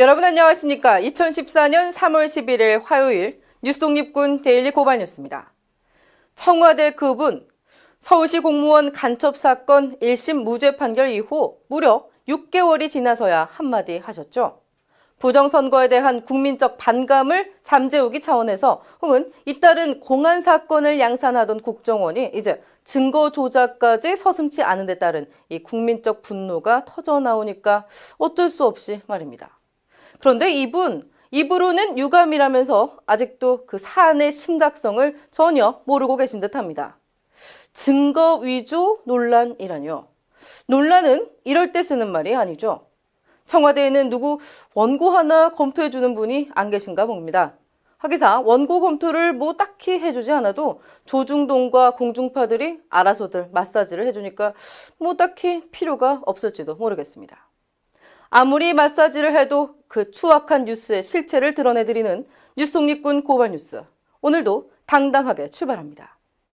여러분 안녕하십니까. 2014년 3월 11일 화요일 뉴스 독립군 데일리 고발 뉴스입니다. 청와대 급은 서울시 공무원 간첩 사건 1심 무죄 판결 이후 무려 6개월이 지나서야 한마디 하셨죠. 부정선거에 대한 국민적 반감을 잠재우기 차원에서 혹은 잇따른 공안 사건을 양산하던 국정원이 이제 증거 조작까지 서슴치 않은 데 따른 이 국민적 분노가 터져 나오니까 어쩔 수 없이 말입니다. 그런데 이분 입으로는 유감이라면서 아직도 그 사안의 심각성을 전혀 모르고 계신 듯합니다. 증거 위조 논란이라뇨. 논란은 이럴 때 쓰는 말이 아니죠. 청와대에는 누구 원고 하나 검토해 주는 분이 안 계신가 봅니다. 하기사 원고 검토를 뭐 딱히 해주지 않아도 조중동과 공중파들이 알아서들 마사지를 해주니까 뭐 딱히 필요가 없을지도 모르겠습니다. 아무리 마사지를 해도 그 추악한 뉴스의 실체를 드러내드리는 뉴스 독립군 고발 뉴스. 오늘도 당당하게 출발합니다.